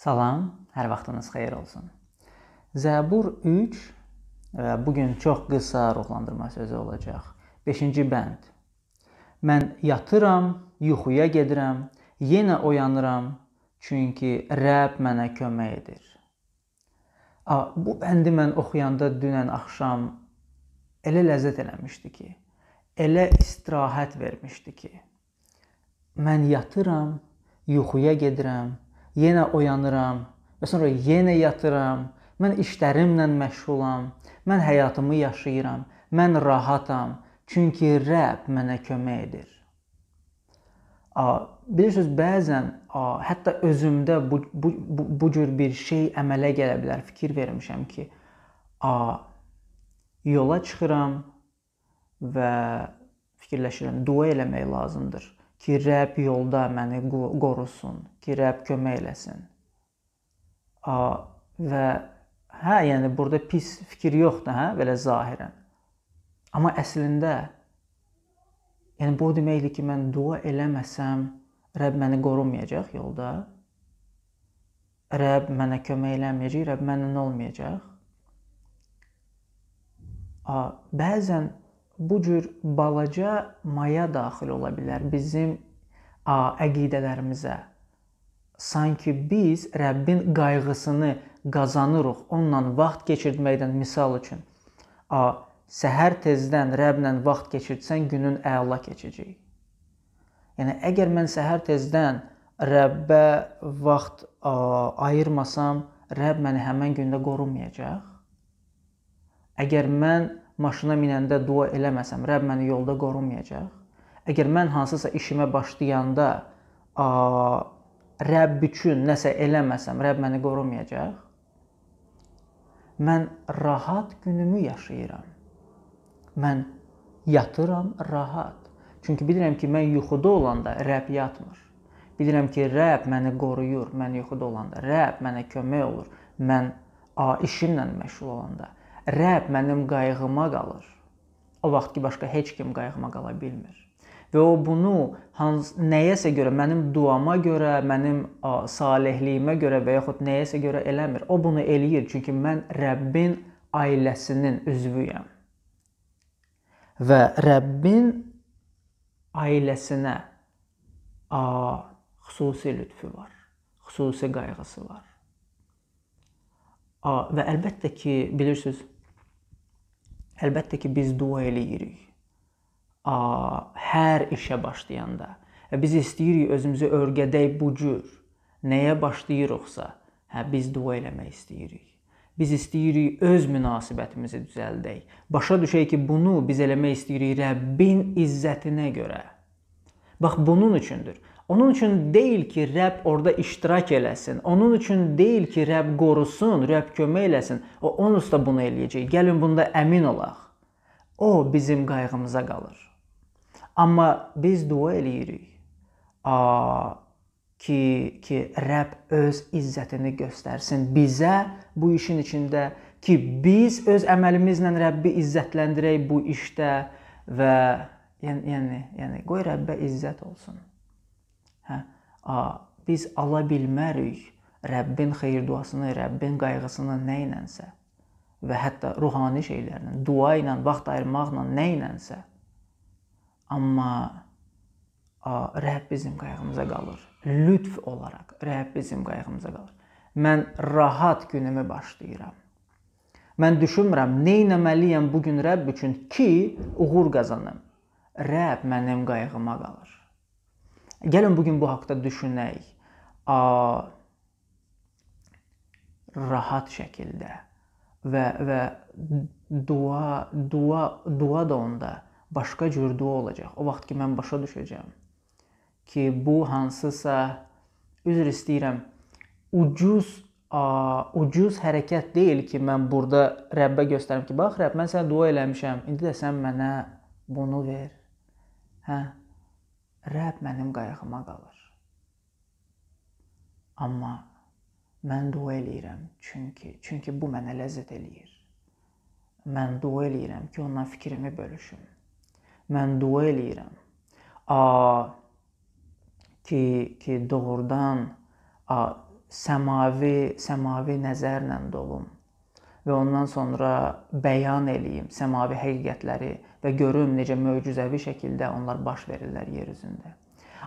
Salam, hər vaxtınız xeyir olsun. Zəbur 3 və e, bu gün çox qısa ruhlandırma sözü olacaq. 5-ci bənd. Mən yatıram, yuxuya gedirəm, yenə oyanıram, çünki Rəbb mənə kömək edir. A, bu bəndi mən oxuyanda dünən axşam elə ləzzət eləmişdi ki, elə istirahət vermişdi ki, mən yatıram, yuxuya gedirəm, yenə oyanıram və sonra yenə yatıram. Mən işlərimlə məşğulam. Mən həyatımı yaşayıram. Mən rahatam, çünki Rəbb mənə kömək edir. A, bilirsiniz, bəzən a, hətta özümdə bu, bu, bu, bu cür bir şey əmələ gələ bilər. Fikir vermişəm ki, a, yola çıxıram və fikirləşirəm, dua eləmək lazımdır ki, Rəbb yolda məni qorusun, ki, Rəbb kömək eləsin. A, və hə, yəni burada pis fikir yoxdur, hə, belə zahirən. Amma əslində yəni bu deməkdir ki, mən dua eləməsəm Rəbb məni qorumayacaq yolda. Rəbb mənə kömək eləməyəcək, Rəbb məndən olmayacaq. A, bəzən bu cür balaca maya daxil ola bilər bizim əqidələrimizə. Sanki biz Rəbbin qayğısını qazanırıq onunla vaxt keçirməkdən misal üçün. A, səhər tezdən Rəbblə vaxt keçirsən günün əla keçəcək. Yəni əgər mən səhər tezdən Rəbbə vaxt ə, ayırmasam, Rəbb məni həmin gündə qorumayacaq. Əgər mən maşına minəndə dua eləməsəm, Rəbb məni yolda qorumayacaq. Əgər mən hansısa işimə başlayanda a, Rəbb üçün nəsə eləməsəm, Rəbb məni qorumayacaq. Mən rahat günümü yaşayıram. Mən yatıram rahat. Çünki bilirəm ki, mən yuxuda olanda Rəbb yatmır. Bilirəm ki, Rəbb məni qoruyur, mən yuxuda olanda. Rəbb mənə kömək olur. Mən a, işimlə məşğul olanda. Rəbb mənim qayğıma qalır. O vaxt ki başqa heç kim qayğıma qala bilmir. Və o bunu hans nəyəsə görə, mənim duama görə, mənim ə, salehliyimə görə və yaxud nəyəsə görə eləmir. O bunu eləyir çünki mən Rəbbin ailəsinin üzvüyəm. Və Rəbbin ailəsinə ə, xüsusi lütfü var, xüsusi qayğısı var. A, və əlbəttə ki, bilirsiniz, Əlbəttə ki, biz dua eləyirik. A, hər işə başlayanda e, biz istəyirik özümüzü örgədək bu cür. Nəyə başlayırıqsa, hə biz dua eləmək istəyirik. Biz istəyirik öz münasibətimizi düzəldək. Başa düşək ki, bunu biz eləmək istəyirik Rəbbin izzətinə görə. Bax bunun üçündür. Onun üçün deyil ki, Rəbb orada iştirak eləsin. Onun üçün deyil ki, Rəbb qorusun, Rəbb kömək eləsin. O onsuz da bunu eləyəcək. Gəlin bunda əmin olaq. O bizim qayğımıza qalır. Amma biz dua eləyirik. A ki ki Rəbb öz izzətini göstərsin bizə bu işin içində ki biz öz əməlimizlə Rəbbi izzətləndirək bu işdə və yəni yəni yəni qoy Rəbbə izzət olsun. Hə? A, biz ala bilmərik Rəbbin xeyir duasını, Rəbbin qayğısını nə ilənsə və hətta ruhani şeylərlə, dua ilə, vaxt ayırmaqla, nə ilənsə. Amma a, Rəbb bizim qayğımıza qalır. Lütf olaraq Rəbb bizim qayğımıza qalır. Mən rahat günümü başlayıram. Mən düşünmürəm nə etməliyəm bu gün Rəbb üçün ki, uğur qazanım. Rəbb mənim qayğıma qalır. Gəlin bugün bu haqda düşünək. A, rahat şəkildə və və dua dua dua da onda başqa cür dua olacaq. O vaxt ki mən başa düşəcəm ki, bu hansısa üzr istəyirəm, ucuz ə, ucuz hərəkət deyil ki, mən burada Rəbbə göstərim ki, bax Rəbb, mən sənə dua eləmişəm. İndi də sən mənə bunu ver. Hə? Rəbb mənim qayğıma qalır. Amma mən dua eləyirəm, çünki çünki bu mənə ləzzət eləyir. Mən dua eləyirəm ki, onunla fikrimi bölüşüm. Mən dua eləyirəm. A ki ki doğrudan a səmavi səmavi nəzərlə dolum və ondan sonra bəyan eləyim səmavi həqiqətləri və görüm necə möcüzəvi şəkildə onlar baş verirlər yer üzündə.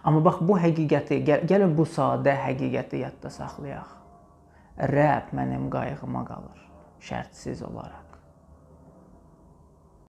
Amma bax bu həqiqəti, gəl gəlin bu sadə həqiqəti yadda saxlayaq. Rəbb mənim qayğıma qalır, şərtsiz olaraq.